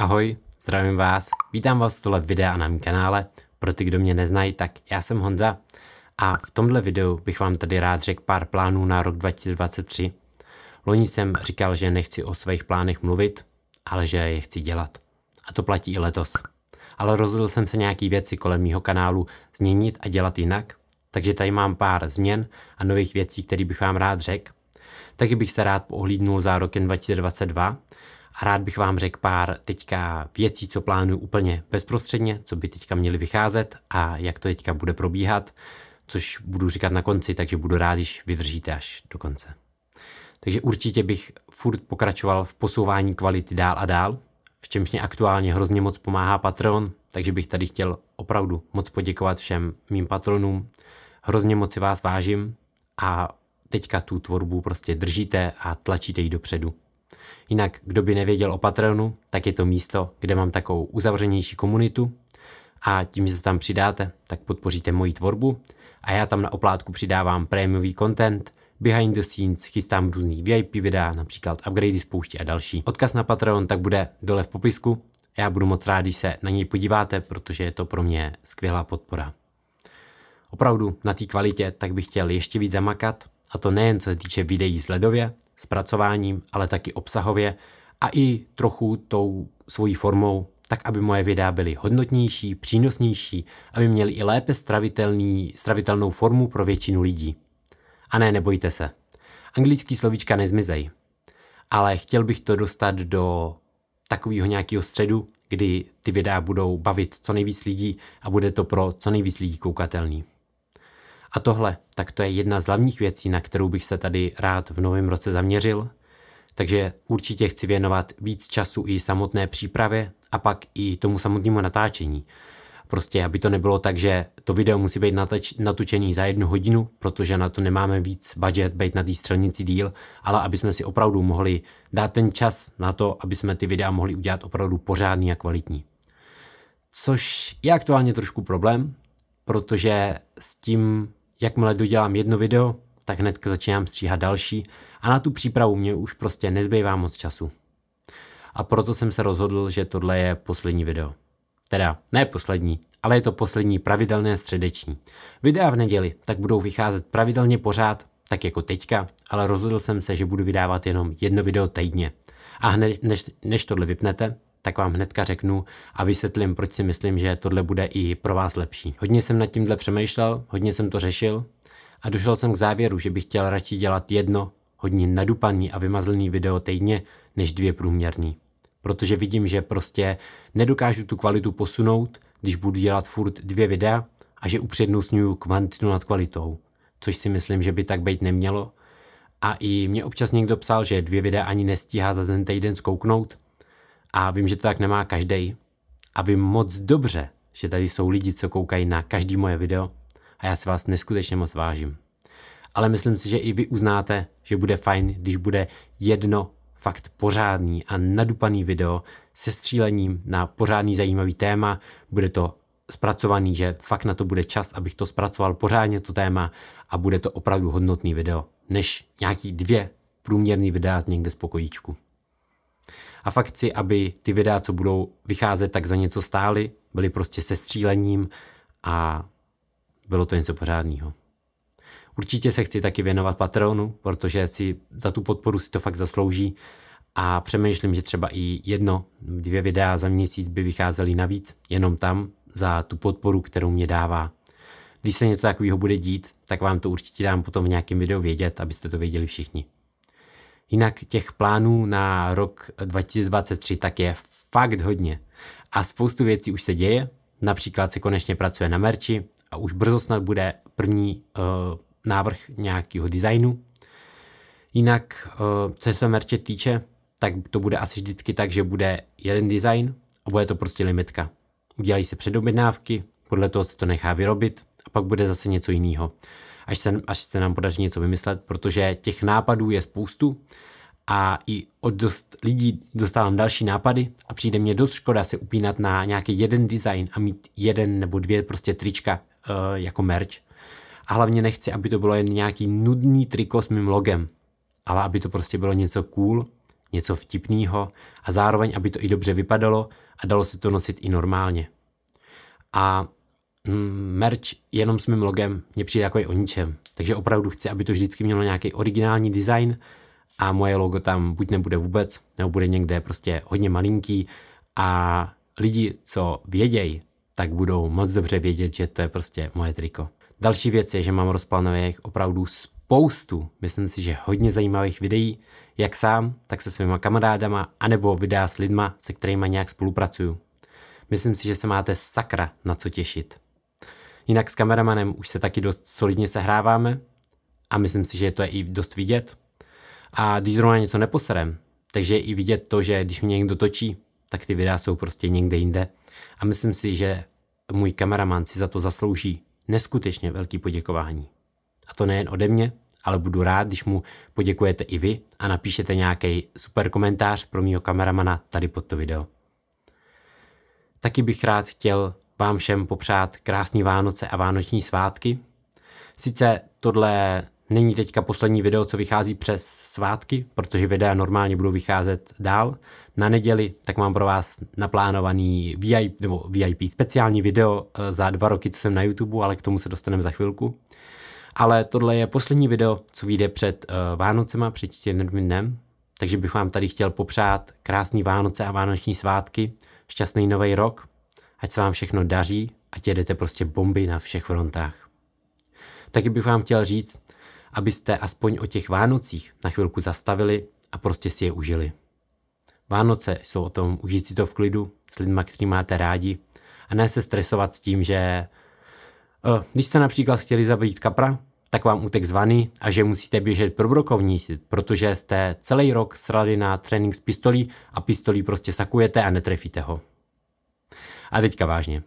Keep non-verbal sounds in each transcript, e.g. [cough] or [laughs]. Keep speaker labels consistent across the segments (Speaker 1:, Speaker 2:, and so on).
Speaker 1: Ahoj, zdravím vás, vítám vás v tohle videa na mém kanále. Pro ty, kdo mě neznají, tak já jsem Honza a v tomhle videu bych vám tady rád řekl pár plánů na rok 2023. Loni jsem říkal, že nechci o svých plánech mluvit, ale že je chci dělat. A to platí i letos. Ale rozhodl jsem se nějaký věci kolem mýho kanálu změnit a dělat jinak, takže tady mám pár změn a nových věcí, které bych vám rád řekl. Taky bych se rád poohlídnul za rokem 2022 a rád bych vám řekl pár teďka věcí, co plánuju úplně bezprostředně, co by teďka měly vycházet a jak to teďka bude probíhat, což budu říkat na konci, takže budu rád, když vydržíte až do konce. Takže určitě bych furt pokračoval v posouvání kvality dál a dál, v čemž mě aktuálně hrozně moc pomáhá Patreon, takže bych tady chtěl opravdu moc poděkovat všem mým patronům. Hrozně moc si vás vážím a teďka tu tvorbu prostě držíte a tlačíte ji dopředu. Jinak, kdo by nevěděl o Patreonu, tak je to místo, kde mám takovou uzavřenější komunitu a tím, že se tam přidáte, tak podpoříte moji tvorbu a já tam na oplátku přidávám prémiový content, behind the scenes, chystám různý VIP videa, například upgradey z a další. Odkaz na Patreon tak bude dole v popisku a já budu moc rád, když se na něj podíváte, protože je to pro mě skvělá podpora. Opravdu na té kvalitě tak bych chtěl ještě víc zamakat, a to nejen co se týče videí s zpracováním, ale taky obsahově a i trochu tou svojí formou, tak aby moje videa byly hodnotnější, přínosnější, aby měly i lépe stravitelný, stravitelnou formu pro většinu lidí. A ne, nebojte se. Anglický slovíčka nezmizej, Ale chtěl bych to dostat do takového nějakého středu, kdy ty videa budou bavit co nejvíc lidí a bude to pro co nejvíc lidí koukatelný. A tohle, tak to je jedna z hlavních věcí, na kterou bych se tady rád v novém roce zaměřil. Takže určitě chci věnovat víc času i samotné přípravě a pak i tomu samotnému natáčení. Prostě, aby to nebylo tak, že to video musí být natač- natučený za jednu hodinu, protože na to nemáme víc budget, být na té střelnici díl, ale aby jsme si opravdu mohli dát ten čas na to, aby jsme ty videa mohli udělat opravdu pořádný a kvalitní. Což je aktuálně trošku problém, protože s tím Jakmile dodělám jedno video, tak hned začínám stříhat další a na tu přípravu mě už prostě nezbývá moc času. A proto jsem se rozhodl, že tohle je poslední video. Teda, ne poslední, ale je to poslední pravidelné středeční. Videa v neděli tak budou vycházet pravidelně pořád, tak jako teďka, ale rozhodl jsem se, že budu vydávat jenom jedno video týdně. A hned, než, než tohle vypnete, tak vám hnedka řeknu a vysvětlím, proč si myslím, že tohle bude i pro vás lepší. Hodně jsem nad tímhle přemýšlel, hodně jsem to řešil a došel jsem k závěru, že bych chtěl radši dělat jedno hodně nadupaný a vymazlený video týdně, než dvě průměrný. Protože vidím, že prostě nedokážu tu kvalitu posunout, když budu dělat furt dvě videa a že upřednostňuju kvantitu nad kvalitou, což si myslím, že by tak být nemělo. A i mě občas někdo psal, že dvě videa ani nestíhá za ten týden zkouknout, a vím, že to tak nemá každý. A vím moc dobře, že tady jsou lidi, co koukají na každý moje video a já se vás neskutečně moc vážím. Ale myslím si, že i vy uznáte, že bude fajn, když bude jedno fakt pořádný a nadupaný video se střílením na pořádný zajímavý téma. Bude to zpracovaný, že fakt na to bude čas, abych to zpracoval pořádně to téma a bude to opravdu hodnotný video, než nějaký dvě průměrný videa někde z pokojíčku a fakt chci, aby ty videa, co budou vycházet, tak za něco stály, byly prostě se střílením a bylo to něco pořádného. Určitě se chci taky věnovat Patreonu, protože si za tu podporu si to fakt zaslouží a přemýšlím, že třeba i jedno, dvě videa za měsíc by vycházely navíc, jenom tam za tu podporu, kterou mě dává. Když se něco takového bude dít, tak vám to určitě dám potom v nějakém videu vědět, abyste to věděli všichni. Jinak těch plánů na rok 2023 tak je fakt hodně. A spoustu věcí už se děje, například se konečně pracuje na merči a už brzo snad bude první uh, návrh nějakého designu. Jinak, uh, co se merče týče, tak to bude asi vždycky tak, že bude jeden design a bude to prostě limitka. Udělají se předobědnávky, podle toho se to nechá vyrobit a pak bude zase něco jiného až se, až se nám podaří něco vymyslet, protože těch nápadů je spoustu a i od dost lidí dostávám další nápady a přijde mě dost škoda se upínat na nějaký jeden design a mít jeden nebo dvě prostě trička uh, jako merch. A hlavně nechci, aby to bylo jen nějaký nudný triko s mým logem, ale aby to prostě bylo něco cool, něco vtipného a zároveň, aby to i dobře vypadalo a dalo se to nosit i normálně. A Hm, merch jenom s mým logem mě přijde jako i o ničem. Takže opravdu chci, aby to vždycky mělo nějaký originální design a moje logo tam buď nebude vůbec, nebo bude někde prostě hodně malinký a lidi, co vědějí, tak budou moc dobře vědět, že to je prostě moje triko. Další věc je, že mám rozplánových opravdu spoustu, myslím si, že hodně zajímavých videí, jak sám, tak se svýma kamarádama, anebo videa s lidma, se kterými nějak spolupracuju. Myslím si, že se máte sakra na co těšit. Jinak s kameramanem už se taky dost solidně sehráváme a myslím si, že to je i dost vidět. A když zrovna něco neposerem, takže je i vidět to, že když mě někdo točí, tak ty videa jsou prostě někde jinde. A myslím si, že můj kameraman si za to zaslouží neskutečně velký poděkování. A to nejen ode mě, ale budu rád, když mu poděkujete i vy a napíšete nějaký super komentář pro mýho kameramana tady pod to video. Taky bych rád chtěl vám všem popřát krásný Vánoce a vánoční svátky. Sice tohle není teďka poslední video, co vychází přes svátky, protože videa normálně budou vycházet dál. Na neděli tak mám pro vás naplánovaný VIP, nebo VIP speciální video eh, za dva roky, co jsem na YouTube, ale k tomu se dostaneme za chvilku. Ale tohle je poslední video, co vyjde před eh, Vánocema, před jedním dnem. Takže bych vám tady chtěl popřát krásný Vánoce a vánoční svátky, šťastný nový rok ať se vám všechno daří, ať jedete prostě bomby na všech frontách. Taky bych vám chtěl říct, abyste aspoň o těch Vánocích na chvilku zastavili a prostě si je užili. Vánoce jsou o tom užít si to v klidu s lidmi, který máte rádi a ne se stresovat s tím, že eh, když jste například chtěli zabít kapra, tak vám utek zvaný a že musíte běžet pro brokovní, protože jste celý rok srali na trénink s pistolí a pistolí prostě sakujete a netrefíte ho. A teďka vážně.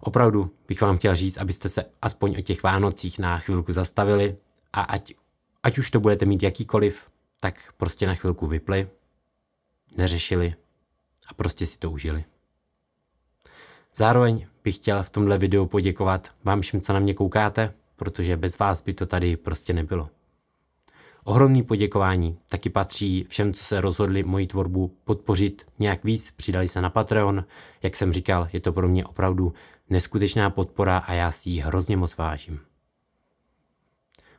Speaker 1: Opravdu bych vám chtěl říct, abyste se aspoň o těch Vánocích na chvilku zastavili a ať, ať už to budete mít jakýkoliv, tak prostě na chvilku vypli, neřešili a prostě si to užili. Zároveň bych chtěl v tomhle videu poděkovat vám všem, co na mě koukáte, protože bez vás by to tady prostě nebylo. Ohromný poděkování taky patří všem, co se rozhodli moji tvorbu podpořit nějak víc, přidali se na Patreon. Jak jsem říkal, je to pro mě opravdu neskutečná podpora a já si ji hrozně moc vážím.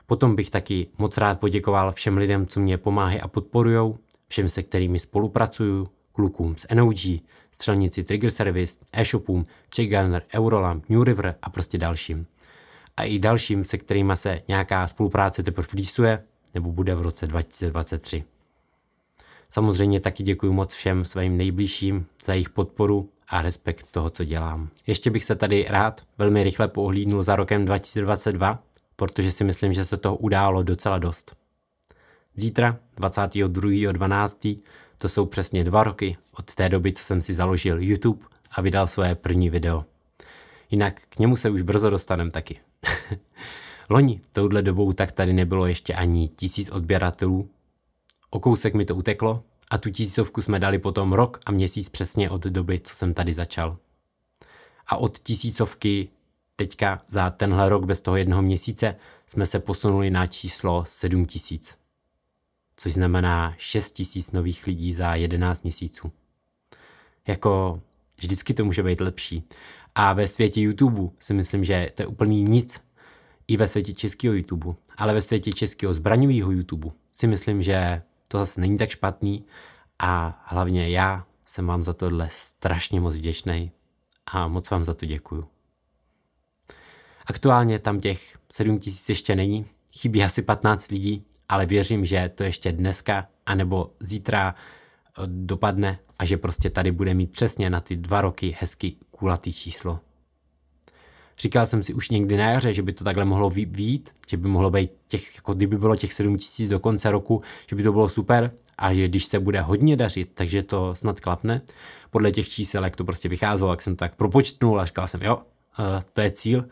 Speaker 1: Potom bych taky moc rád poděkoval všem lidem, co mě pomáhají a podporujou, všem, se kterými spolupracuju, klukům z NOG, střelnici Trigger Service, e-shopům, Gunner, Eurolam, New River a prostě dalším. A i dalším, se kterými se nějaká spolupráce teprve rýsuje, nebo bude v roce 2023. Samozřejmě taky děkuji moc všem svým nejbližším za jejich podporu a respekt toho, co dělám. Ještě bych se tady rád velmi rychle pohlídnul za rokem 2022, protože si myslím, že se toho událo docela dost. Zítra, 22.12., to jsou přesně dva roky od té doby, co jsem si založil YouTube a vydal svoje první video. Jinak k němu se už brzo dostanem taky. [laughs] Loni touhle dobou tak tady nebylo ještě ani tisíc odběratelů. O kousek mi to uteklo a tu tisícovku jsme dali potom rok a měsíc přesně od doby, co jsem tady začal. A od tisícovky teďka za tenhle rok bez toho jednoho měsíce jsme se posunuli na číslo 7 tisíc. Což znamená 6 tisíc nových lidí za 11 měsíců. Jako vždycky to může být lepší. A ve světě YouTube si myslím, že to je úplný nic i ve světě českého YouTube, ale ve světě českého zbraňového YouTube si myslím, že to zase není tak špatný a hlavně já jsem vám za tohle strašně moc vděčný a moc vám za to děkuju. Aktuálně tam těch 7 tisíc ještě není, chybí asi 15 lidí, ale věřím, že to ještě dneska anebo zítra eh, dopadne a že prostě tady bude mít přesně na ty dva roky hezky kulatý číslo. Říkal jsem si už někdy na jaře, že by to takhle mohlo být, že by mohlo být těch, jako kdyby bylo těch 7 tisíc do konce roku, že by to bylo super a že když se bude hodně dařit, takže to snad klapne. Podle těch čísel, jak to prostě vycházelo, jak jsem to tak propočtnul a říkal jsem, jo, eh, to je cíl.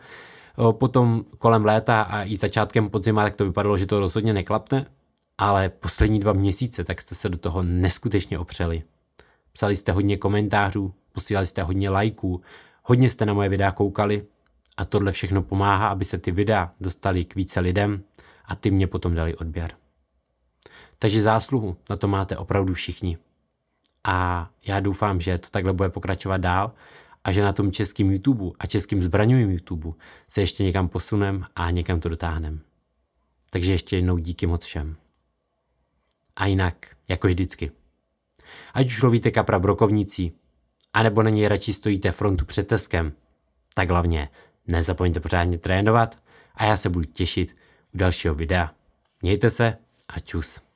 Speaker 1: Potom kolem léta a i začátkem podzima, tak to vypadalo, že to rozhodně neklapne, ale poslední dva měsíce, tak jste se do toho neskutečně opřeli. Psali jste hodně komentářů, posílali jste hodně lajků, hodně jste na moje videa koukali, a tohle všechno pomáhá, aby se ty videa dostaly k více lidem a ty mě potom dali odběr. Takže zásluhu na to máte opravdu všichni. A já doufám, že to takhle bude pokračovat dál a že na tom českém YouTube a českým zbraňovým YouTube se ještě někam posunem a někam to dotáhnem. Takže ještě jednou díky moc všem. A jinak, jako vždycky. Ať už lovíte kapra brokovnicí, anebo na něj radši stojíte frontu před teskem, tak hlavně nezapomeňte pořádně trénovat a já se budu těšit u dalšího videa. Mějte se a čus.